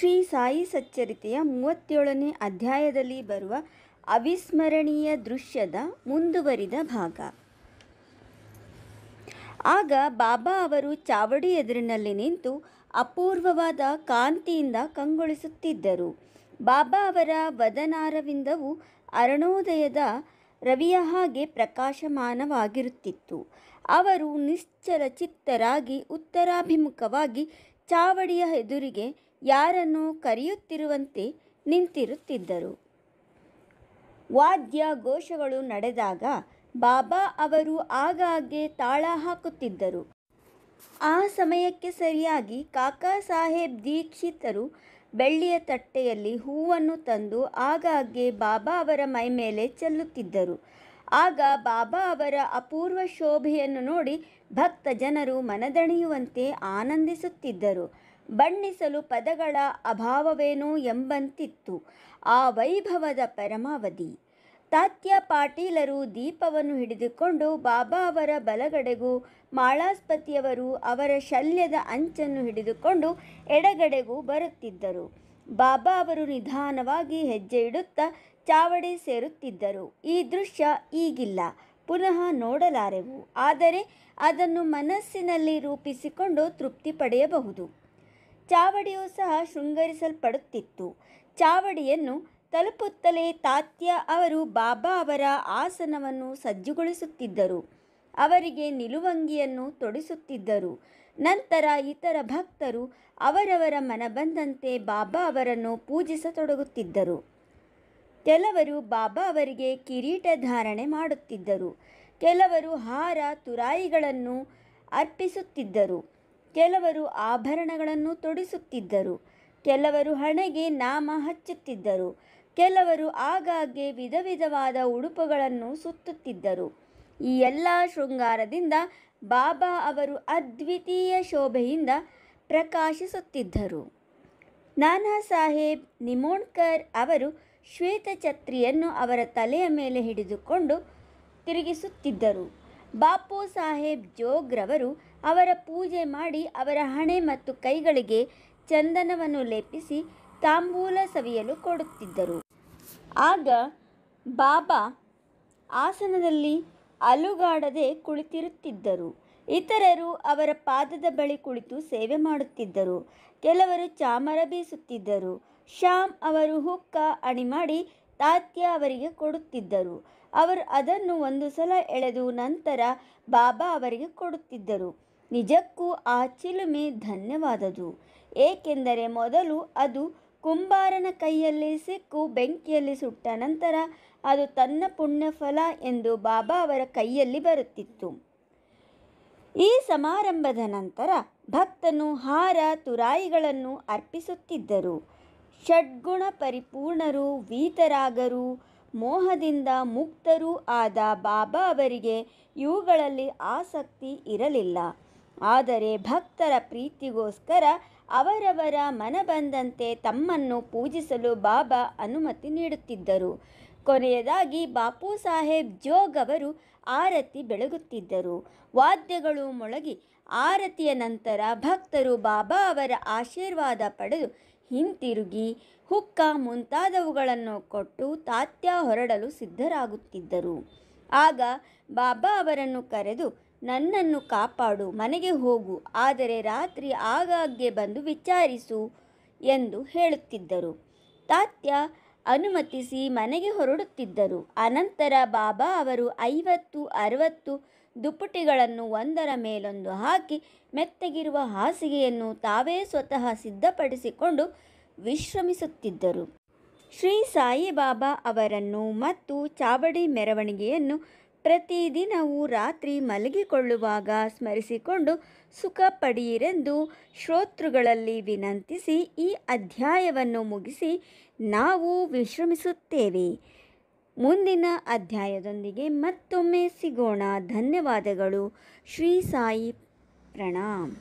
ಶ್ರೀ ಸಾಯಿ ಸಚ್ಚರಿತೆಯ ಮೂವತ್ತೇಳನೇ ಅಧ್ಯಾಯದಲ್ಲಿ ಬರುವ ಅವಿಸ್ಮರಣೀಯ ದೃಶ್ಯದ ಮುಂದುವರಿದ ಭಾಗ ಆಗ ಬಾಬಾ ಅವರು ಚಾವಡಿ ಎದುರಿನಲ್ಲಿ ನಿಂತು ಅಪೂರ್ವವಾದ ಕಾಂತಿಯಿಂದ ಕಂಗೊಳಿಸುತ್ತಿದ್ದರು ಬಾಬಾ ಅವರ ವದನಾರವಿಂದವು ಅರಣೋದಯದ ರವಿಯ ಹಾಗೆ ಪ್ರಕಾಶಮಾನವಾಗಿರುತ್ತಿತ್ತು ಅವರು ನಿಶ್ಚಲ ಚಿತ್ತರಾಗಿ ಉತ್ತರಾಭಿಮುಖವಾಗಿ ಚಾವಡಿಯ ಎದುರಿಗೆ ಯಾರನ್ನು ಕರೆಯುತ್ತಿರುವಂತೆ ನಿಂತಿರುತ್ತಿದ್ದರು ವಾದ್ಯ ಘೋಷಗಳು ನಡೆದಾಗ ಬಾಬಾ ಅವರು ಆಗಾಗ್ಗೆ ತಾಳ ಹಾಕುತ್ತಿದ್ದರು ಆ ಸಮಯಕ್ಕೆ ಸರಿಯಾಗಿ ಕಾಕಾ ಸಾಹೇಬ್ ದೀಕ್ಷಿತರು ಬೆಳ್ಳಿಯ ತಟ್ಟೆಯಲ್ಲಿ ಹೂವನ್ನು ತಂದು ಆಗಾಗ್ಗೆ ಬಾಬಾ ಅವರ ಮೈ ಮೇಲೆ ಚೆಲ್ಲುತ್ತಿದ್ದರು ಆಗ ಬಾಬಾ ಅವರ ಅಪೂರ್ವ ಶೋಭೆಯನ್ನು ನೋಡಿ ಭಕ್ತ ಜನರು ಮನದಣಿಯುವಂತೆ ಆನಂದಿಸುತ್ತಿದ್ದರು ಬಣ್ಣಿಸಲು ಪದಗಳ ಅಭಾವವೇನೋ ಎಂಬಂತಿತ್ತು ಆ ವೈಭವದ ಪರಮಾವಧಿ ತಾತ್ಯ ಪಾಟೀಲರು ದೀಪವನ್ನು ಹಿಡಿದುಕೊಂಡು ಬಾಬಾ ಅವರ ಬಲಗಡೆಗೂ ಮಾಳಾಸ್ಪತಿಯವರು ಅವರ ಶಲ್ಯದ ಅಂಚನ್ನು ಹಿಡಿದುಕೊಂಡು ಎಡಗಡೆಗೂ ಬರುತ್ತಿದ್ದರು ಬಾಬಾ ಅವರು ನಿಧಾನವಾಗಿ ಹೆಜ್ಜೆ ಇಡುತ್ತಾ ಚಾವಡಿ ಸೇರುತ್ತಿದ್ದರು ಈ ದೃಶ್ಯ ಈಗಿಲ್ಲ ಪುನಃ ನೋಡಲಾರೆವು ಆದರೆ ಅದನ್ನು ಮನಸ್ಸಿನಲ್ಲಿ ರೂಪಿಸಿಕೊಂಡು ತೃಪ್ತಿ ಪಡೆಯಬಹುದು ಚಾವಡಿಯೂ ಸಹ ಶೃಂಗರಿಸಲ್ಪಡುತ್ತಿತ್ತು ಚಾವಡಿಯನ್ನು ತಲುಪುತ್ತಲೇ ತಾತ್ಯ ಅವರು ಬಾಬಾ ಅವರ ಆಸನವನ್ನು ಸಜ್ಜುಗೊಳಿಸುತ್ತಿದ್ದರು ಅವರಿಗೆ ನಿಲುವಂಗಿಯನ್ನು ತೊಡಿಸುತ್ತಿದ್ದರು ನಂತರ ಇತರ ಭಕ್ತರು ಅವರವರ ಮನಬಂದಂತೆ ಬಾಬಾ ಅವರನ್ನು ಪೂಜಿಸತೊಡಗುತ್ತಿದ್ದರು ಕೆಲವರು ಬಾಬಾ ಅವರಿಗೆ ಕಿರೀಟ ಧಾರಣೆ ಮಾಡುತ್ತಿದ್ದರು ಕೆಲವರು ಹಾರ ತುರಾಯಿಗಳನ್ನು ಅರ್ಪಿಸುತ್ತಿದ್ದರು ಕೆಲವರು ಆಭರಣಗಳನ್ನು ತೊಡಿಸುತ್ತಿದ್ದರು ಕೆಲವರು ಹಣೆಗೆ ನಾಮ ಹಚ್ಚುತ್ತಿದ್ದರು ಕೆಲವರು ಆಗಾಗ್ಗೆ ವಿಧ ವಿಧವಾದ ಉಡುಪುಗಳನ್ನು ಸುತ್ತುತ್ತಿದ್ದರು ಈ ಎಲ್ಲ ಶೃಂಗಾರದಿಂದ ಬಾಬಾ ಅವರು ಅದ್ವಿತೀಯ ಶೋಭೆಯಿಂದ ಪ್ರಕಾಶಿಸುತ್ತಿದ್ದರು ನಾನಾ ಸಾಹೇಬ್ ನಿಮೋಣ್ಕರ್ ಅವರು ಶ್ವೇತಛತ್ರಿಯನ್ನು ಅವರ ತಲೆಯ ಮೇಲೆ ಹಿಡಿದುಕೊಂಡು ತಿರುಗಿಸುತ್ತಿದ್ದರು ಬಾಪು ಸಾಹೇಬ್ ಜೋಗ್ರವರು ಅವರ ಪೂಜೆ ಮಾಡಿ ಅವರ ಹಣೆ ಮತ್ತು ಕೈಗಳಿಗೆ ಚಂದನವನ್ನು ಲೇಪಿಸಿ ತಾಂಬೂಲ ಸವಿಯಲು ಕೊಡುತ್ತಿದ್ದರು ಆಗ ಬಾಬಾ ಆಸನದಲ್ಲಿ ಅಲುಗಾಡದೆ ಕುಳಿತಿರುತ್ತಿದ್ದರು ಇತರರು ಅವರ ಪಾದದ ಬಳಿ ಕುಳಿತು ಸೇವೆ ಮಾಡುತ್ತಿದ್ದರು ಕೆಲವರು ಚಾಮರ ಬೀಸುತ್ತಿದ್ದರು ಶ್ಯಾಮ್ ಅವರು ಹುಕ್ಕ ಅಣಿ ಮಾಡಿ ತಾತ್ಯ ಅವರಿಗೆ ಕೊಡುತ್ತಿದ್ದರು ಅವರು ಅದನ್ನು ಒಂದು ಸಲ ಎಳೆದು ನಂತರ ಬಾಬಾ ಅವರಿಗೆ ಕೊಡುತ್ತಿದ್ದರು ನಿಜಕ್ಕೂ ಆ ಚಿಲುಮೆ ಧನ್ಯವಾದದು ಏಕೆಂದರೆ ಮೊದಲು ಅದು ಕುಂಬಾರನ ಕೈಯಲ್ಲಿ ಸಿಕ್ಕು ಬೆಂಕಿಯಲ್ಲಿ ಸುಟ್ಟ ನಂತರ ಅದು ತನ್ನ ಪುಣ್ಯಫಲ ಎಂದು ಬಾಬಾ ಅವರ ಕೈಯಲ್ಲಿ ಬರುತ್ತಿತ್ತು ಈ ಸಮಾರಂಭದ ನಂತರ ಭಕ್ತನು ಹಾರ ತುರಾಯಿಗಳನ್ನು ಅರ್ಪಿಸುತ್ತಿದ್ದರು ಷಡ್ಗುಣ ಪರಿಪೂರ್ಣರು ವೀತರಾಗರು ಮೋಹದಿಂದ ಮುಕ್ತರೂ ಆದ ಬಾಬಾ ಅವರಿಗೆ ಇವುಗಳಲ್ಲಿ ಆಸಕ್ತಿ ಇರಲಿಲ್ಲ ಆದರೆ ಭಕ್ತರ ಪ್ರೀತಿಗೋಸ್ಕರ ಅವರವರ ಮನ ಬಂದಂತೆ ತಮ್ಮನ್ನು ಪೂಜಿಸಲು ಬಾಬಾ ಅನುಮತಿ ನೀಡುತ್ತಿದ್ದರು ಕೊನೆಯದಾಗಿ ಬಾಪು ಸಾಹೇಬ್ ಜೋಗ್ ಅವರು ಆರತಿ ಬೆಳಗುತ್ತಿದ್ದರು ವಾದ್ಯಗಳು ಮೊಳಗಿ ಆರತಿಯ ನಂತರ ಭಕ್ತರು ಬಾಬಾ ಅವರ ಆಶೀರ್ವಾದ ಪಡೆದು ಹಿಂತಿರುಗಿ ಹುಕ್ಕ ಮುಂತಾದವುಗಳನ್ನು ಕೊಟ್ಟು ತಾತ್ಯ ಹೊರಡಲು ಸಿದ್ಧರಾಗುತ್ತಿದ್ದರು ಆಗ ಬಾಬಾ ಅವರನ್ನು ಕರೆದು ನನ್ನನ್ನು ಕಾಪಾಡು ಮನೆಗೆ ಹೋಗು ಆದರೆ ರಾತ್ರಿ ಆಗಾಗ್ಗೆ ಬಂದು ವಿಚಾರಿಸು ಎಂದು ಹೇಳುತ್ತಿದ್ದರು ತಾತ್ಯ ಅನುಮತಿಸಿ ಮನೆಗೆ ಹೊರಡುತ್ತಿದ್ದರು ಅನಂತರ ಬಾಬಾ ಅವರು ಐವತ್ತು ಅರವತ್ತು ದುಪ್ಪಟಿಗಳನ್ನು ಒಂದರ ಮೇಲೊಂದು ಹಾಕಿ ಮೆತ್ತಗಿರುವ ಹಾಸಿಗೆಯನ್ನು ತಾವೇ ಸ್ವತಃ ಸಿದ್ಧಪಡಿಸಿಕೊಂಡು ವಿಶ್ರಮಿಸುತ್ತಿದ್ದರು ಶ್ರೀ ಸಾಯಿಬಾಬಾ ಅವರನ್ನು ಮತ್ತು ಚಾವಡಿ ಮೆರವಣಿಗೆಯನ್ನು ಪ್ರತಿದಿನವೂ ರಾತ್ರಿ ಮಲಗಿಕೊಳ್ಳುವಾಗ ಸ್ಮರಿಸಿಕೊಂಡು ಸುಖ ಪಡೆಯಿರೆಂದು ಶ್ರೋತೃಗಳಲ್ಲಿ ವಿನಂತಿಸಿ ಈ ಅಧ್ಯಾಯವನ್ನು ಮುಗಿಸಿ ನಾವು ವಿಶ್ರಮಿಸುತ್ತೇವೆ ಮುಂದಿನ ಅಧ್ಯಾಯದೊಂದಿಗೆ ಮತ್ತೊಮ್ಮೆ ಸಿಗೋಣ ಧನ್ಯವಾದಗಳು ಶ್ರೀ ಸಾಯಿ ಪ್ರಣಾಮ್